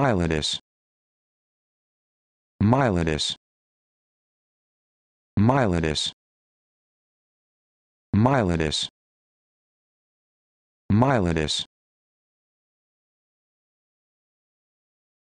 Miletus Miletus Miletus Miletus Miletus